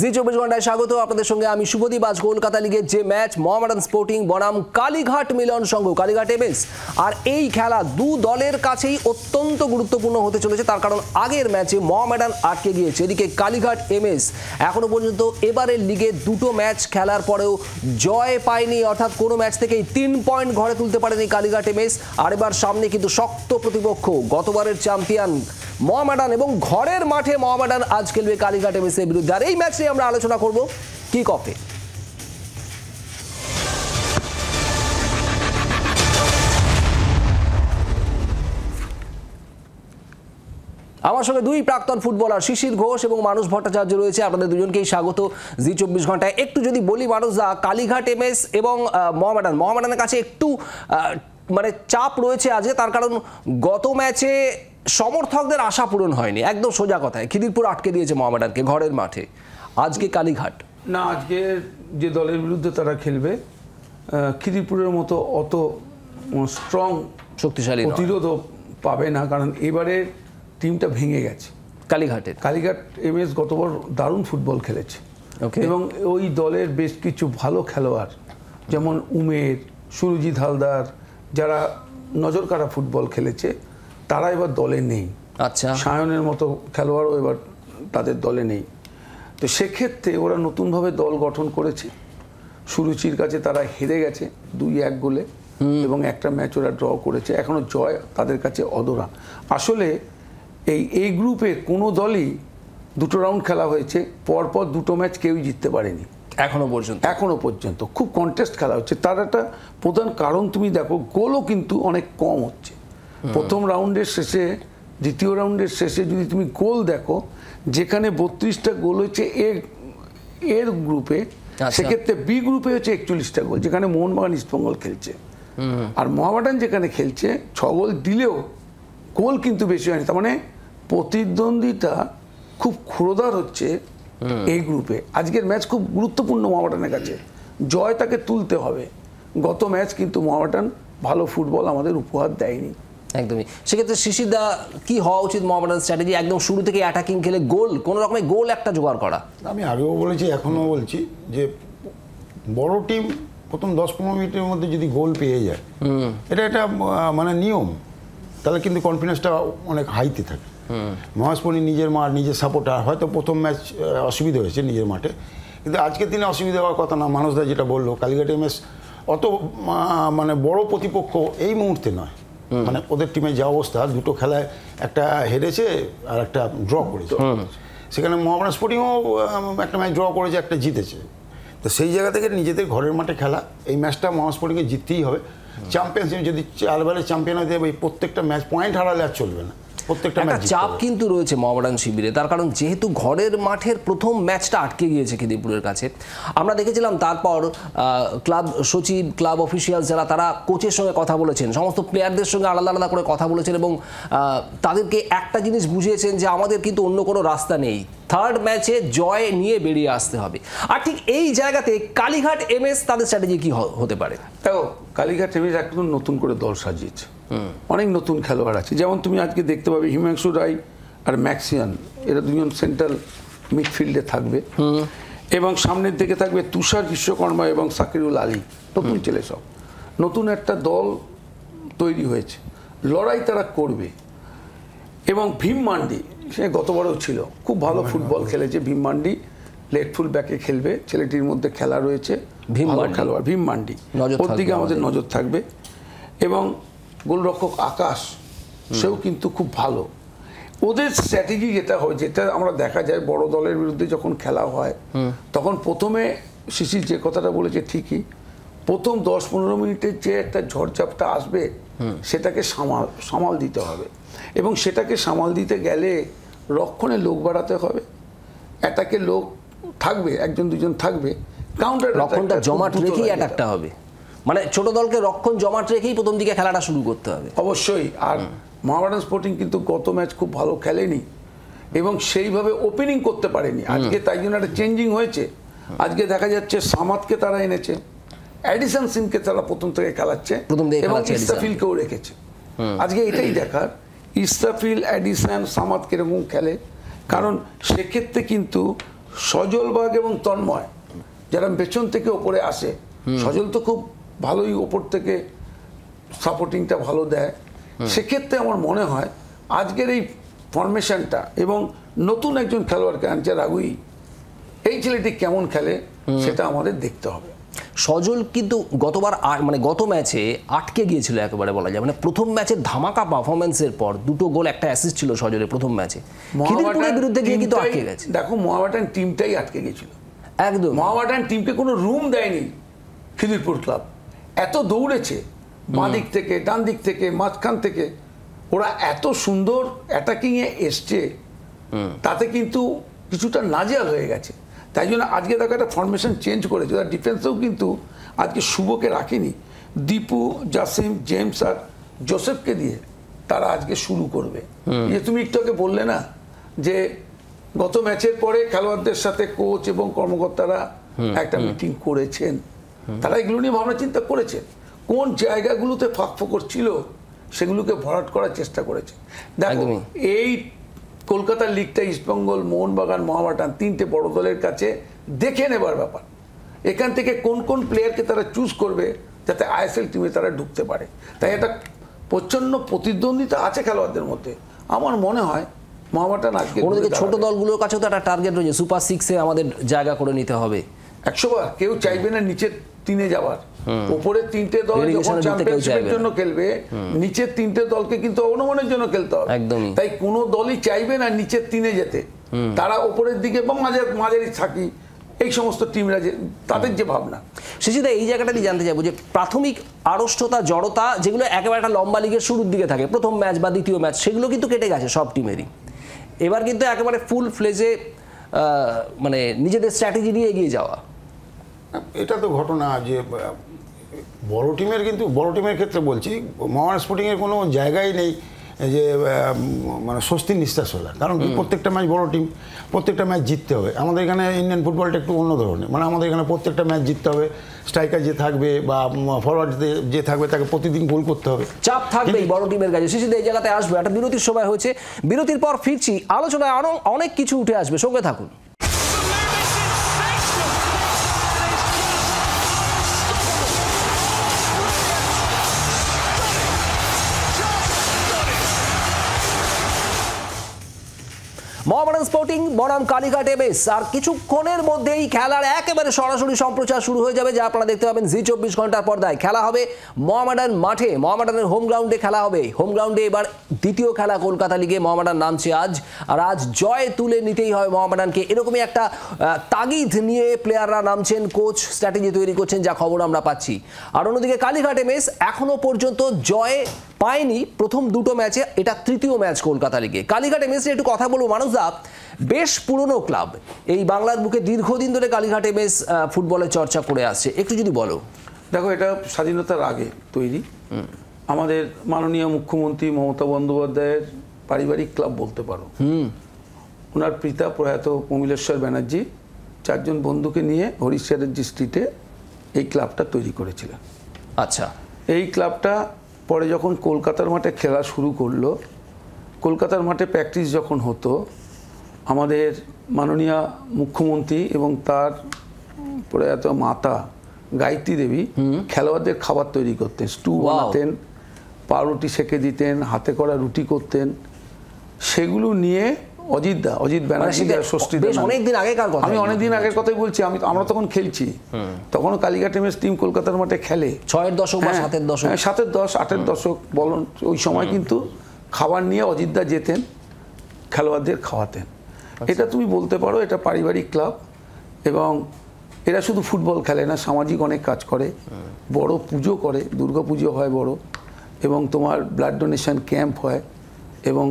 জি চব্বিশ ঘন্টায় স্বাগত আপনাদের সঙ্গে আমি শুভদীপ আজ কলকাতা লিগের যে ম্যাচ মহামেডান স্পোর্টিং বনাম কালীঘাট মিলন সংঘ কালীঘাট এভেন্স আর এই খেলা দু দলের কাছেই অত্যন্ত গুরুত্বপূর্ণ হতে চলেছে তার কারণ আগের ম্যাচে মহামেডান আটকে গিয়েছে এদিকে কালীঘাট এমএস এখনও পর্যন্ত এবারের লিগে দুটো ম্যাচ খেলার পরেও জয় পায়নি অর্থাৎ কোনো ম্যাচ থেকেই তিন পয়েন্ট ঘরে তুলতে পারেনি কালীঘাট এমএস আর এবার সামনে কিন্তু শক্ত প্রতিপক্ষ গতবারের চ্যাম্পিয়ন মহামেডান এবং ঘরের মাঠে মহামেডান আজ খেলবে কালীঘাট এমএসের বিরুদ্ধে আর এই ম্যাচে আমরা আলোচনা করব কি কফে আমার সঙ্গে দুই প্রাক্তন ফুটবলার শিশির ঘোষ এবং মানুষ ভট্টাচার্য রয়েছে আপনাদের দুজনকেই স্বাগত জি চব্বিশ ঘন্টায় একটু যদি বলি মানুষ দা কালীঘাট এম এস এবং মহামেডান মহামেডানের কাছে একটু মানে চাপ রয়েছে আজকে তার কারণ গত ম্যাচে সমর্থকদের আশা পূরণ হয়নি একদম সোজা কথায় খিদিরপুর আটকে দিয়েছে মোহামেডানকে ঘরের মাঠে আজকে কালীঘাট না আজকে যে দলের বিরুদ্ধে তারা খেলবে খিদিরপুরের মতো অত স্ট্রং শক্তিশালী প্রতিরোধও পাবে না কারণ এবারে টিমটা ভেঙে গেছে কালীঘাটে কালীঘাট এম এস গতবার দারুণ ফুটবল খেলেছে এবং ওই দলের বেশ কিছু ভালো খেলোয়াড় যেমন উমের সুরজিৎ হালদার যারা নজরকাড়া ফুটবল খেলেছে তারা এবার দলে নেই আচ্ছা সায়নের মতো খেলোয়াড়ও এবার তাদের দলে নেই তো সেক্ষেত্রে ওরা নতুনভাবে দল গঠন করেছে সুরুচির কাছে তারা হেরে গেছে দুই এক গোলে এবং একটা ম্যাচ ওরা ড্র করেছে এখনও জয় তাদের কাছে অদরা আসলে এই এই গ্রুপে কোনো দলই দুটো রাউন্ড খেলা হয়েছে পরপর দুটো ম্যাচ কেউই জিততে পারেনি এখনো পর্যন্ত এখনো পর্যন্ত খুব কন্টেস্ট খেলা হচ্ছে তার একটা প্রধান কারণ তুমি দেখো গোলও কিন্তু অনেক কম হচ্ছে হ্যাঁ। প্রথম রাউন্ডের শেষে দ্বিতীয় রাউন্ডের শেষে যদি তুমি গোল দেখো যেখানে বত্রিশটা গোল হয়েছে এ এর গ্রুপে আচ্ছা। সেক্ষেত্রে বি গ্রুপে হচ্ছে একচল্লিশটা গোল যেখানে মোহনবাগান ইস্টবেঙ্গল খেলছে আর মহাবাটান যেখানে খেলছে ছ গোল দিলেও গোল কিন্তু বেশি হয়নি তার মানে প্রতিদ্বন্দ্বিতা খুব ক্ষুরদার হচ্ছে এই গ্রুপে আজকের ম্যাচ খুব গুরুত্বপূর্ণ মহাবাটানের কাছে জয় তাকে তুলতে হবে গত ম্যাচ কিন্তু মহাবাটান ভালো ফুটবল আমাদের উপহার দেয়নি একদমই সেক্ষেত্রে শিশিদা কি হওয়া উচিত মোহামেডান স্ট্র্যাটেজি একদম শুরু থেকে অ্যাটাকিং খেলে গোল কোনো রকমের গোল একটা জোগাড় করা আমি আগেও বলেছি এখনও বলছি যে বড় টিম প্রথম দশ পনেরো মিনিটের মধ্যে যদি গোল পেয়ে যায় এটা একটা মানে নিয়ম তাহলে কিন্তু কনফিডেন্সটা অনেক হাইতে থাকে মহাস্পনি নিজের মাঠ নিজের সাপোর্টার হয়তো প্রথম ম্যাচ অসুবিধা হয়েছে নিজের মাঠে কিন্তু আজকের দিনে অসুবিধা হওয়ার কথা না মানুষদের যেটা বললো কালীঘাটের ম্যাচ অত মানে বড় প্রতিপক্ষ এই মুহূর্তে নয় মানে ওদের টিমে যা অবস্থা দুটো খেলায় একটা হেরেছে আর একটা ড্র করেছে সেখানে মোহামেডান স্পোর্টিংও একটা ম্যাচ ড্র করেছে একটা জিতেছে তো সেই জায়গা থেকে নিজেদের ঘরের মাঠে খেলা এই ম্যাচটা মোহামেডান স্পোর্টিংকে জিততেই হবে চ্যাম্পিয়নশিপ যদি চারবেলা চ্যাম্পিয়ন হতে হবে প্রত্যেকটা ম্যাচ পয়েন্ট হারালে আর চলবে না প্রত্যেকটা ম্যাচ চাপ কিন্তু রয়েছে মহামডান শিবিরে তার কারণ যেহেতু ঘরের মাঠের প্রথম ম্যাচটা আটকে গিয়েছে খেদিপুরের কাছে আমরা দেখেছিলাম তারপর ক্লাব সচিব ক্লাব অফিসিয়াল যারা তারা কোচের সঙ্গে কথা বলেছেন সমস্ত প্লেয়ারদের সঙ্গে আলাদা আলাদা করে কথা বলেছেন এবং তাদেরকে একটা জিনিস বুঝিয়েছেন যে আমাদের কিন্তু অন্য কোনো রাস্তা নেই থার্ড ম্যাচে জয় নিয়ে বেরিয়ে আসতে হবে আর ঠিক এই জায়গাতে কালীঘাট এমএস তাদের স্ট্র্যাটেজি কি হতে পারে দেখো কালীঘাট এমএস একদম নতুন করে দল সাজিয়েছে অনেক নতুন খেলোয়াড় আছে যেমন তুমি আজকে দেখতে পাবে হিমাংশু রায় আর ম্যাক্সিয়ান এরা দুজন সেন্ট্রাল মিডফিল্ডে থাকবে এবং সামনের দিকে থাকবে তুষার বিশ্বকর্মা এবং সাকিরুল আলী নতুন ছেলে সব নতুন একটা দল তৈরি হয়েছে লড়াই তারা করবে এবং ভীম মান্ডি সে গত বড়ও ছিল খুব ভালো ফুটবল খেলেছে ভীম মান্ডি লেট ফুল ব্যাকে খেলবে ছেলেটির মধ্যে খেলা রয়েছে ভীম খেলোয়াড় ভীম মান্ডি ওর দিকে আমাদের নজর থাকবে এবং গোলরক্ষক আকাশ সেও কিন্তু খুব ভালো ওদের স্ট্র্যাটেজি যেটা হয় যেটা আমরা দেখা যায় বড় দলের বিরুদ্ধে যখন খেলা হয় তখন প্রথমে শিশির যে কথাটা বলেছে ঠিকই প্রথম দশ পনেরো মিনিটের যে একটা ঝড়ঝাপটা আসবে সেটাকে সামাল সামাল দিতে হবে এবং সেটাকে সামাল দিতে গেলে রক্ষণে লোক বাড়াতে হবে অ্যাটাকে লোক থাকবে একজন দুজন থাকবে কাউন্টার জমাট রেখেই অ্যাটাকটা হবে মানে ছোট দলকে রক্ষণ জমাট রেখেই প্রথম দিকে খেলাটা শুরু করতে হবে অবশ্যই আর মোহামেডান স্পোর্টিং কিন্তু গত ম্যাচ খুব ভালো খেলেনি এবং সেইভাবে ওপেনিং করতে পারেনি আজকে তাই জন্য একটা চেঞ্জিং হয়েছে আজকে দেখা যাচ্ছে সামাদকে তারা এনেছে অ্যাডিসন সিমকে তারা প্রথম থেকে খেলাচ্ছে এবং ইস্তাফিলকেও রেখেছে আজকে এটাই দেখার ইস্তাফিল অ্যাডিসন সামাদ কিরকম খেলে কারণ সেক্ষেত্রে কিন্তু সজলবাগ এবং তন্ময় যারা পেছন থেকে ওপরে আসে সজল তো খুব ভালোই ওপর থেকে সাপোর্টিংটা ভালো দেয় সেক্ষেত্রে আমার মনে হয় আজকের এই ফরমেশনটা এবং নতুন একজন খেলোয়াড়কে আনছে রাগুই এই ছেলেটি কেমন খেলে সেটা আমাদের দেখতে হবে সজল কিন্তু গতবার মানে গত ম্যাচে আটকে গিয়েছিল একেবারে বলা যায় মানে প্রথম ম্যাচের ধামাকা পারফরমেন্সের পর দুটো গোল একটা অ্যাসিস্ট ছিল সজলের প্রথম ম্যাচে খিদিরপুরের বিরুদ্ধে গিয়ে কিন্তু আটকে গেছে দেখো মহাবাটান টিমটাই আটকে গিয়েছিল একদম মহাবাটান টিমকে কোনো রুম দেয়নি খিদিরপুর ক্লাব এত দৌড়েছে বাঁ দিক থেকে ডান দিক থেকে মাঝখান থেকে ওরা এত সুন্দর অ্যাটাকিংয়ে এসছে তাতে কিন্তু কিছুটা নাজেয়াল হয়ে গেছে তাই জন্য আজকে দেখো একটা ফরমেশন চেঞ্জ করেছে ওরা ডিফেন্সেও কিন্তু আজকে শুভকে রাখেনি দীপু জাসিম জেমস আর জোসেফকে দিয়ে তারা আজকে শুরু করবে যে তুমি একটু আগে বললে না যে গত ম্যাচের পরে খেলোয়াড়দের সাথে কোচ এবং কর্মকর্তারা একটা মিটিং করেছেন তারা এগুলো নিয়ে ভাবনা চিন্তা করেছে কোন জায়গাগুলোতে ফাঁক ফোকর ছিল সেগুলোকে ভরাট করার চেষ্টা করেছে দেখো এই কলকাতার লিগটা ইস্টবেঙ্গল মোহনবাগান মহামাটান তিনটে বড় দলের কাছে দেখে নেবার ব্যাপার এখান থেকে কোন কোন প্লেয়ারকে তারা চুজ করবে যাতে আইএসএল টিমে তারা ঢুকতে পারে তাই এটা প্রচণ্ড প্রতিদ্বন্দ্বিতা আছে খেলোয়াড়দের মধ্যে আমার মনে হয় মহামাটান আজকে অন্যদিকে ছোট দলগুলোর কাছেও তো একটা টার্গেট রয়েছে সুপার সিক্সে আমাদের জায়গা করে নিতে হবে একশোবার কেউ চাইবে না নিচের তিনে যাওয়ার উপরের তিনটে দল যখন চ্যাম্পিয়নশিপের জন্য খেলবে নিচের তিনটে দলকে কিন্তু অবনমনের জন্য খেলতে হবে তাই কোনো দলই চাইবে না নিচের তিনে যেতে তারা উপরের দিকে এবং মাঝে মাঝারি থাকি এই সমস্ত টিমরা যে তাদের যে ভাবনা সেচিদা এই জায়গাটাই জানতে চাইবো যে প্রাথমিক আড়ষ্টতা জড়তা যেগুলো একেবারে একটা লম্বা লিগের শুরুর দিকে থাকে প্রথম ম্যাচ বা দ্বিতীয় ম্যাচ সেগুলো কিন্তু কেটে গেছে সব টিমেরই এবার কিন্তু একেবারে ফুল ফ্লেজে মানে নিজেদের স্ট্র্যাটেজি নিয়ে এগিয়ে যাওয়া এটা তো ঘটনা যে বড় টিমের কিন্তু বড় টিমের ক্ষেত্রে বলছি মোহামেডান স্পোর্টিংয়ের কোনো জায়গাই নেই যে মানে স্বস্তির নিঃশ্বাস হলো কারণ কি প্রত্যেকটা ম্যাচ বড় টিম প্রত্যেকটা ম্যাচ জিততে হবে আমাদের এখানে ইন্ডিয়ান ফুটবলটা একটু অন্য ধরনের মানে আমাদের এখানে প্রত্যেকটা ম্যাচ জিততে হবে স্ট্রাইকার যে থাকবে বা ফরওয়ার্ড যে থাকবে তাকে প্রতিদিন গোল করতে হবে চাপ থাকবেই বড় টিমের কাছে শিশুদের এই জায়গাতে আসবে একটা বিরতির সময় হয়েছে বিরতির পর ফিরছি আলোচনায় আরও অনেক কিছু উঠে আসবে সঙ্গে থাকুন মহামারান স্পোর্টিং বনাম কালীঘাট এবেস আর কিছুক্ষণের মধ্যেই খেলার একেবারে সরাসরি সম্প্রচার শুরু হয়ে যাবে যা আপনারা দেখতে পাবেন জি চব্বিশ ঘন্টার পর্দায় খেলা হবে মহামাডান মাঠে মহামাডানের হোম গ্রাউন্ডে খেলা হবে হোম গ্রাউন্ডে এবার দ্বিতীয় খেলা কলকাতা লিগে মহামাডান নামছে আজ আর আজ জয় তুলে নিতেই হয় মহামাডানকে এরকমই একটা তাগিদ নিয়ে প্লেয়াররা নামছেন কোচ স্ট্র্যাটেজি তৈরি করছেন যা খবর আমরা পাচ্ছি আর অন্যদিকে কালীঘাট এমএস এখনও পর্যন্ত জয় পায়নি প্রথম দুটো ম্যাচে এটা তৃতীয় ম্যাচ কলকাতা লিগে কালীঘাট এমএস একটু কথা বলবো মানুষ আপ বেশ পুরনো ক্লাব এই বাংলার বুকে দীর্ঘদিন ধরে কালীঘাটে বেশ ফুটবলের চর্চা করে আসছে একটু যদি বলো দেখো এটা স্বাধীনতার আগে তৈরি আমাদের মাননীয় মুখ্যমন্ত্রী মমতা বন্দ্যোপাধ্যায়ের পারিবারিক ক্লাব বলতে পারো হুম ওনার পিতা প্রয়াত কমিলেশ্বর ব্যানার্জি চারজন বন্ধুকে নিয়ে হরিশ যে স্ট্রিটে এই ক্লাবটা তৈরি করেছিলেন আচ্ছা এই ক্লাবটা পরে যখন কলকাতার মাঠে খেলা শুরু করলো কলকাতার মাঠে প্র্যাকটিস যখন হতো আমাদের মাননীয় মুখ্যমন্ত্রী এবং তার প্রয়াত মাতা গায়ত্রী দেবী খেলোয়াড়দের খাবার তৈরি করতেন স্টু বানাতেন পাউরুটি সেকে দিতেন হাতে করা রুটি করতেন সেগুলো নিয়ে অজিতদা অজিত মানে ব্যানার্জি ষষ্ঠী অনেকদিন আগেকার কথা আমি অনেকদিন আগের কথাই বলছি আমি আমরা তখন খেলছি তখন কালীঘাট এমএস টিম কলকাতার মাঠে খেলে ছয়ের দশক বা হ্যাঁ, সাতের দশক হ্যাঁ, সাতের দশ আটের দশক বলুন ওই সময় কিন্তু খাবার নিয়ে অজিতদা যেতেন খেলোয়াড়দের খাওয়াতেন আচ্ছা। এটা তুমি বলতে পারো এটা পারিবারিক ক্লাব এবং এরা শুধু ফুটবল খেলে না সামাজিক অনেক কাজ করে হ্যাঁ। বড় পুজো করে দুর্গা পুজো হয় বড় এবং তোমার ব্লাড ডোনেশন ক্যাম্প হয় এবং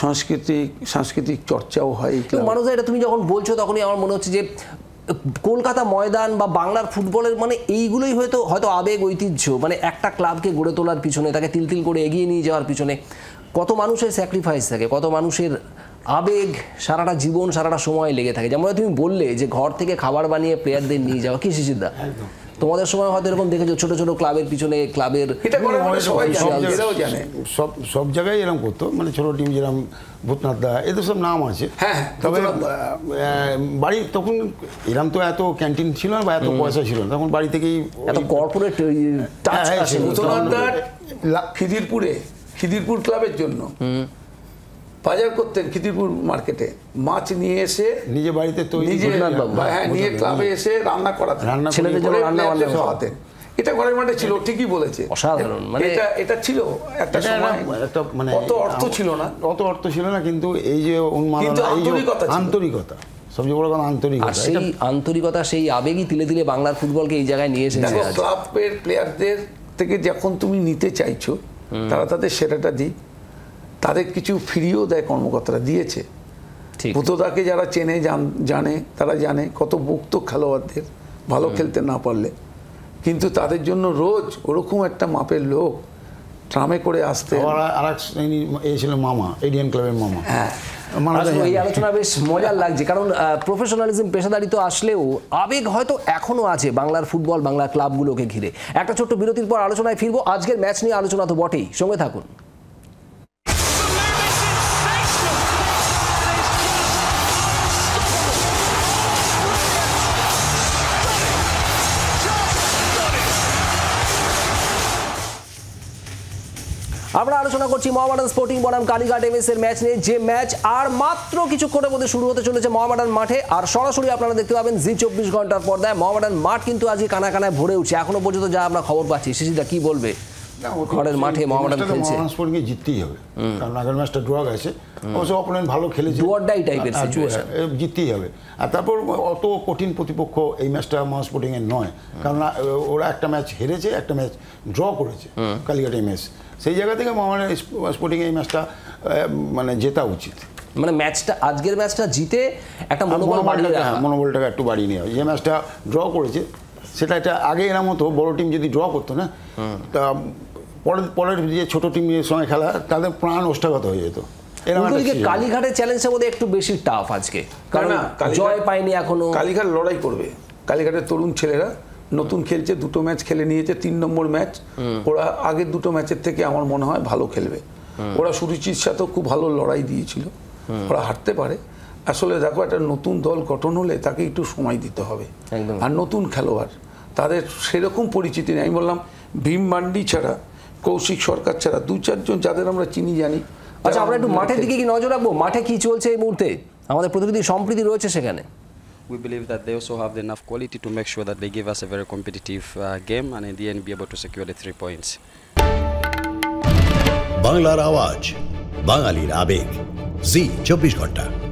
সাংস্কৃতিক সাংস্কৃতিক চর্চাও হয় মানুষ এটা তুমি যখন বলছো তখনই আমার মনে হচ্ছে যে কলকাতা ময়দান বা বাংলার ফুটবলের মানে এইগুলোই হয়তো হয়তো আবেগ ঐতিহ্য মানে একটা ক্লাবকে গড়ে তোলার পিছনে তাকে তিল তিল করে এগিয়ে নিয়ে যাওয়ার পিছনে কত মানুষের স্যাক্রিফাইস থাকে কত মানুষের আবেগ সারাটা জীবন সারাটা সময় লেগে থাকে যেমন তুমি বললে যে ঘর থেকে খাবার বানিয়ে প্লেয়ারদের নিয়ে যাওয়া কি শিশিদা তোমাদের সময় হয়তো এরকম দেখেছো ছোট ছোট ক্লাবের পিছনে ক্লাবের সব সব জায়গায় এরকম করতো মানে ছোট টিম যেরকম ভূতনাথ দা এদের সব নাম আছে হ্যাঁ, হ্যাঁ। তবে বাড়ি তখন এরকম তো এত ক্যান্টিন ছিল না বা এত পয়সা ছিল না তখন বাড়ি থেকেই এত কর্পোরেট হ্যাঁ, ভূতনাথ দা খিদিরপুরে খিদিরপুর ক্লাবের জন্য বাজার করতেন খিদিরপুর মার্কেটে মাছ নিয়ে এসে নিজে বাড়িতে হ্যাঁ, হ্যাঁ, নিয়ে ক্লাবে এসে রান্না করাতেন খাওয়াতেন এটা ঘরের মাঠে ছিল ঠিকই বলেছে অসাধারণ ছিল না কিন্তু এই যে আন্তরিকতা সবচেয়ে বড় কথা আন্তরিকতা সেই আন্তরিকতা সেই আবেগই তিলে তিলে বাংলার ফুটবলকে এই জায়গায় নিয়ে এসেছে ক্লাবের প্লেয়ারদের থেকে যখন তুমি নিতে চাইছো তারা তাদের সেরাটা দিই তাদের কিছু ফ্রিও দেয় কর্মকর্তারা দিয়েছে ভূতদাকে যারা চেনে জানে তারা জানে কত মুক্ত খেলোয়াড়দের ভালো খেলতে না পারলে কিন্তু তাদের জন্য রোজ ওরকম একটা মাপের লোক ট্রামে করে আসতে আর মামা এডিয়ান ক্লাবের মামা হ্যাঁ আচ্ছা, এই আলোচনা বেশ মজার লাগছে কারণ প্রফেশনালিজম পেশাদারিত্ব আসলেও আবেগ হয়তো এখনও আছে বাংলার ফুটবল বাংলা ক্লাবগুলোকে ঘিরে একটা ছোট্ট বিরতির পর আলোচনায় ফিরবো আজকের ম্যাচ নিয়ে আলোচনা তো বটেই সঙ্গে থাকুন আমরা আলোচনা করছি মহামাডান স্পোর্টিং বনাম কালীঘাট এমএস এর ম্যাচ নিয়ে যে ম্যাচ আর মাত্র কিছুক্ষণের মধ্যে শুরু হতে চলেছে মহামাডান মাঠে আর সরাসরি আপনারা দেখতে পাবেন জি চব্বিশ ঘন্টার পর্দায় মহামাডান মাঠ কিন্তু আজকে কানা কানায় ভরে উঠছে এখনো পর্যন্ত যা আমরা খবর পাচ্ছি শিশিদা কি বলবে ঘরের মাঠে মোহামেডান খেলছে মোহামেডানকে জিততেই হবে কারণ আগের ম্যাচটা ড্র গেছে অবশ্য অপোনেন্ট ভালো খেলেছে ডুয়ারডাই টাইপের সিচুয়েশন জিততেই হবে আর তারপর অত কঠিন প্রতিপক্ষ এই ম্যাচটা মহাস্পোর্টিংয়ের নয় কারণ ওরা একটা ম্যাচ হেরেছে একটা ম্যাচ ড্র করেছে কালিঘাটে ম্যাচ সেই জায়গা থেকে মোহামেডান স্পোর্টিং এই ম্যাচটা মানে জেতা উচিত মানে ম্যাচটা আজকের ম্যাচটা জিতে একটা মনোবল হ্যাঁ, মনোবলটাকে একটু বাড়িয়ে নেওয়া যে ম্যাচটা ড্র করেছে সেটা এটা আগে এরম হতো বড় টিম যদি ড্র করতো না তা পরের পরের যে ছোটো টিমের সঙ্গে খেলা তাদের প্রাণ ওষ্ঠাগত হয়ে যেত কালীঘাটের চ্যালেঞ্জটা বোধহয় একটু বেশি টাফ আজকে কারণ জয় পায়নি এখনো কালীঘাট লড়াই করবে কালীঘাটের তরুণ ছেলেরা নতুন খেলছে দুটো ম্যাচ খেলে নিয়েছে তিন নম্বর ম্যাচ ওরা আগের দুটো ম্যাচের থেকে আমার মনে হয় ভালো খেলবে ওরা সুরুচির সাথেও খুব ভালো লড়াই দিয়েছিল ওরা হারতে পারে আসলে দেখো একটা নতুন দল গঠন হলে তাকে একটু সময় দিতে হবে আর নতুন খেলোয়াড় তাদের সেরকম পরিচিতি নেই আমি বললাম ভীম মান্ডি ছাড়া কৌশিক সরকার ছাড়া দু চারজন যাদের আমরা চিনি জানি আচ্ছা আমরা একটু মাঠের দিকে কি নজর রাখবো মাঠে কি চলছে এই মুহূর্তে আমাদের প্রতিনিধি সম্প্রীতি রয়েছে সেখানে we believe that they also have enough quality to make sure that they give us a very competitive uh, game and in the end be able to secure the three points. বাংলার আওয়াজ বাঙালির আবেগ জি চব্বিশ ঘন্টা